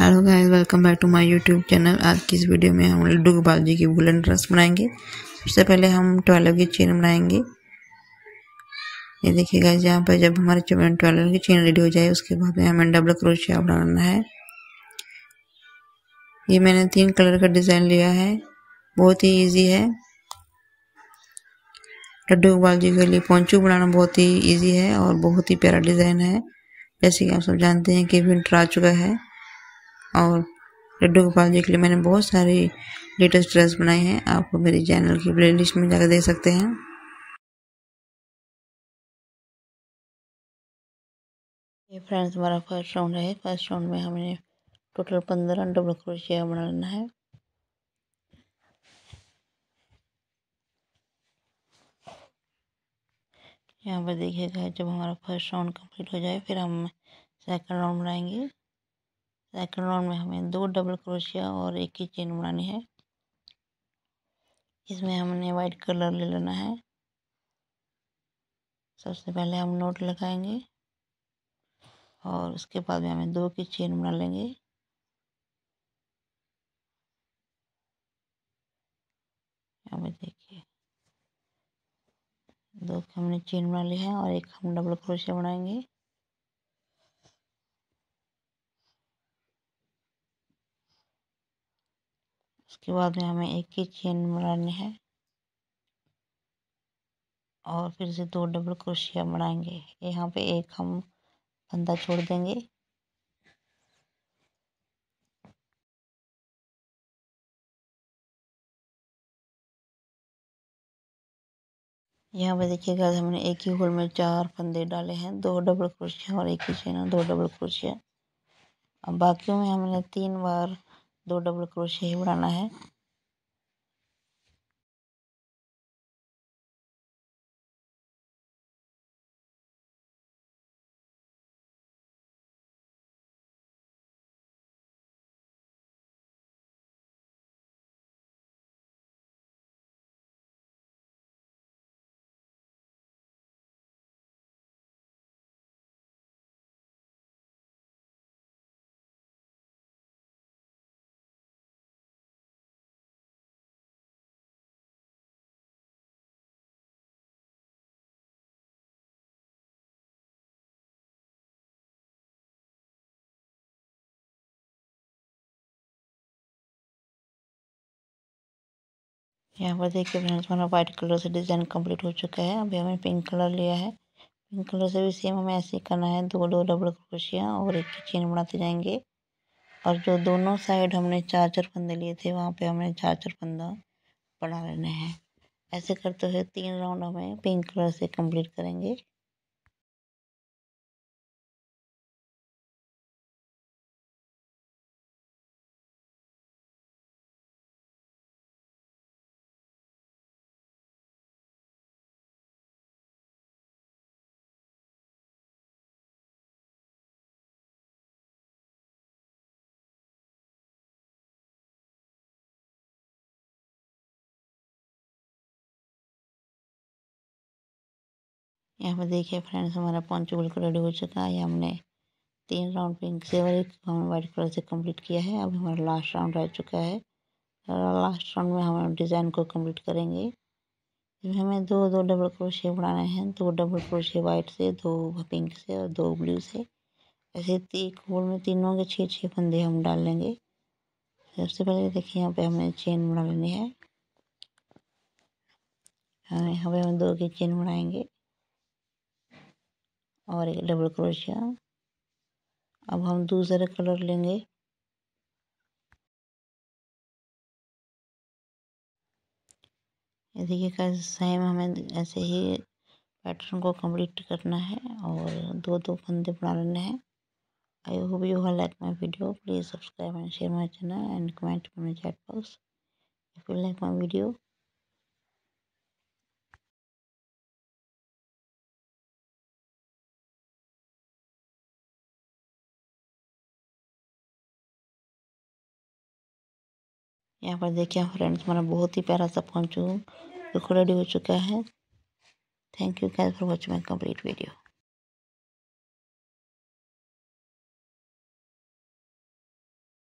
hello guys welcome back to my YouTube channel आज की इस वीडियो में हम लड्डू गोपाल जी की गोल्डन ड्रेस बनाएंगे सबसे पहले हम ट्वेल्व की चेन बनाएंगे ये देखिए गाइस यहाँ पर जब हमारे ट्वेल्व की चेन रेडी हो जाए उसके बाद में हमें डबल क्रोशिया बनाना है ये मैंने तीन कलर का डिज़ाइन लिया है बहुत ही ईजी है लड्डू गोपाल जी के लिए पोंचू बनाना बहुत ही ईजी है और बहुत ही प्यारा डिज़ाइन है जैसे कि आप सब जानते हैं कि विंटर आ चुका है और लड्डू गोपाल जी के लिए मैंने बहुत सारे लेटेस्ट ड्रेस बनाए हैं आप मेरे चैनल की प्लेलिस्ट में जाकर देख सकते हैं ये फ्रेंड्स हमारा फर्स्ट राउंड है फर्स्ट राउंड में हमने टोटल पंद्रह डबल क्रोशिया बनाना है यहाँ पर देखिएगा जब हमारा फर्स्ट राउंड कंप्लीट हो जाए फिर हम सेकंड राउंड बनाएंगे सेकेंड राउंड में हमें दो डबल क्रोशिया और एक ही चेन बनानी है इसमें हमने वाइट कलर ले लेना है सबसे पहले हम नोट लगाएंगे और उसके बाद में हमें दो की चेन बना लेंगे देखिए दो की हमने चेन बना ली है और एक हम डबल क्रोशिया बनाएंगे उसके बाद में हमें एक ही चेन बनानी है और फिर से दो डबल क्रोशिया बनाएंगे यहाँ पे एक हम फंदा छोड़ देंगे यहाँ पे देखिएगा हमने एक ही होल में चार फंदे डाले हैं दो डबल क्रोशिया और एक ही चेन और दो डबल क्रोशिया अब बाकियों में हमने तीन बार दो डबल क्रोशिया ही बनाना है यहाँ पर देखिए फ्रेंड्स हमारा व्हाइट कलर से डिज़ाइन कंप्लीट हो चुका है अभी हमें पिंक कलर लिया है पिंक कलर से भी सेम हमें ऐसे ही करना है दो दो डबल क्रोशिया और एक की चेन बनाते जाएंगे और जो दोनों साइड हमने चार चार फंदे लिए थे वहाँ पे हमने चार चार फंदा बना लेने हैं ऐसे करते हुए तीन राउंड हमें पिंक कलर से कम्प्लीट करेंगे यहाँ पे देखिए फ्रेंड्स हमारा पंच बिल्कुल रेडी हो चुका है हमने तीन राउंड पिंक से और एक राउंड वाइट कलर से कंप्लीट किया है अब हमारा लास्ट राउंड रह चुका है और लास्ट राउंड में हम डिज़ाइन को कंप्लीट करेंगे इसमें हमें दो दो डबल क्रोशे बनाने हैं दो डबल क्रोशे व्हाइट से दो पिंक से और दो ब्लू से ऐसे एक होल में तीनों के छः छः फंदे हम डाल लेंगे सबसे पहले देखिए यहाँ पे हमें चेन बना लेनी है हाँ, यहाँ पे हम दो की चेन बनाएंगे और एक डबल क्रोशिया अब हम दूसरा कलर लेंगे ये देखिए कैसे सेम हमें ऐसे ही पैटर्न को कंप्लीट करना है और दो दो फंदे बना लेने हैं I hope you have like my video please subscribe and share my channel and comment my chat box if you like my video यहाँ पर देखिए फ्रेंड्स हमारा बहुत ही प्यारा सा पहुँच बिल्कुल रेडी हो चुका है thank you guys for watching my complete video